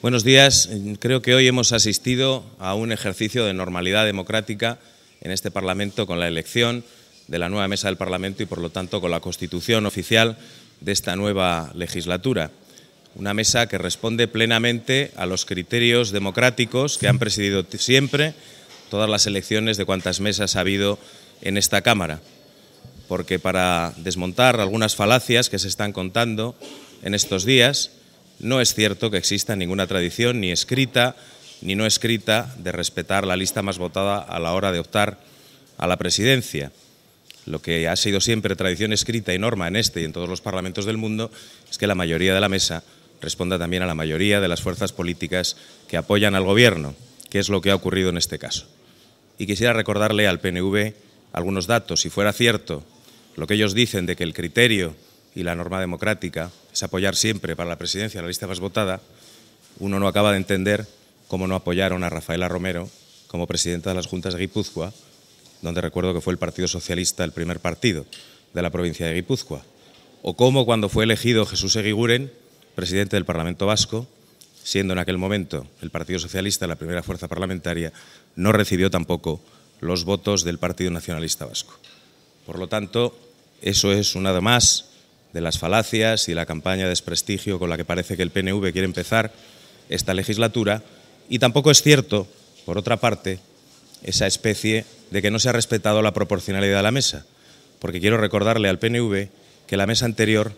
Buenos días. Creo que hoy hemos asistido a un ejercicio de normalidad democrática en este Parlamento con la elección de la nueva mesa del Parlamento y, por lo tanto, con la constitución oficial de esta nueva legislatura. Una mesa que responde plenamente a los criterios democráticos que han presidido siempre todas las elecciones de cuantas mesas ha habido en esta Cámara. Porque para desmontar algunas falacias que se están contando en estos días, no es cierto que exista ninguna tradición, ni escrita ni no escrita, de respetar la lista más votada a la hora de optar a la presidencia. Lo que ha sido siempre tradición escrita y norma en este y en todos los parlamentos del mundo es que la mayoría de la mesa responda también a la mayoría de las fuerzas políticas que apoyan al Gobierno, que es lo que ha ocurrido en este caso. Y quisiera recordarle al PNV algunos datos. Si fuera cierto lo que ellos dicen de que el criterio y la norma democrática es apoyar siempre para la presidencia la lista más votada, uno no acaba de entender cómo no apoyaron a Rafaela Romero como presidenta de las Juntas de Guipúzcoa, donde recuerdo que fue el Partido Socialista el primer partido de la provincia de Guipúzcoa, o cómo cuando fue elegido Jesús Eguiguren, presidente del Parlamento Vasco, siendo en aquel momento el Partido Socialista la primera fuerza parlamentaria, no recibió tampoco los votos del Partido Nacionalista Vasco. Por lo tanto, eso es una de más de las falacias y la campaña de desprestigio con la que parece que el PNV quiere empezar esta legislatura. Y tampoco es cierto, por otra parte, esa especie de que no se ha respetado la proporcionalidad de la mesa, porque quiero recordarle al PNV que la mesa anterior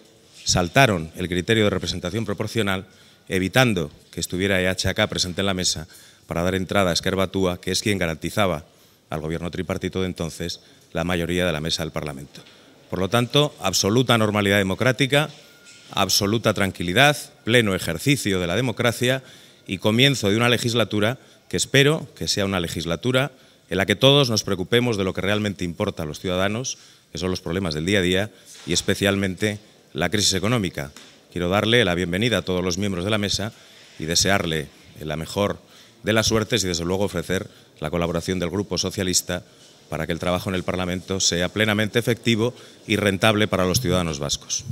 saltaron el criterio de representación proporcional, evitando que estuviera EHK presente en la mesa para dar entrada a Esquerbatúa, que es quien garantizaba al gobierno tripartito de entonces la mayoría de la mesa del Parlamento. Por lo tanto, absoluta normalidad democrática, absoluta tranquilidad, pleno ejercicio de la democracia y comienzo de una legislatura que espero que sea una legislatura en la que todos nos preocupemos de lo que realmente importa a los ciudadanos, que son los problemas del día a día y especialmente la crisis económica. Quiero darle la bienvenida a todos los miembros de la mesa y desearle la mejor de las suertes y desde luego ofrecer la colaboración del Grupo Socialista para que el trabajo en el Parlamento sea plenamente efectivo y rentable para los ciudadanos vascos.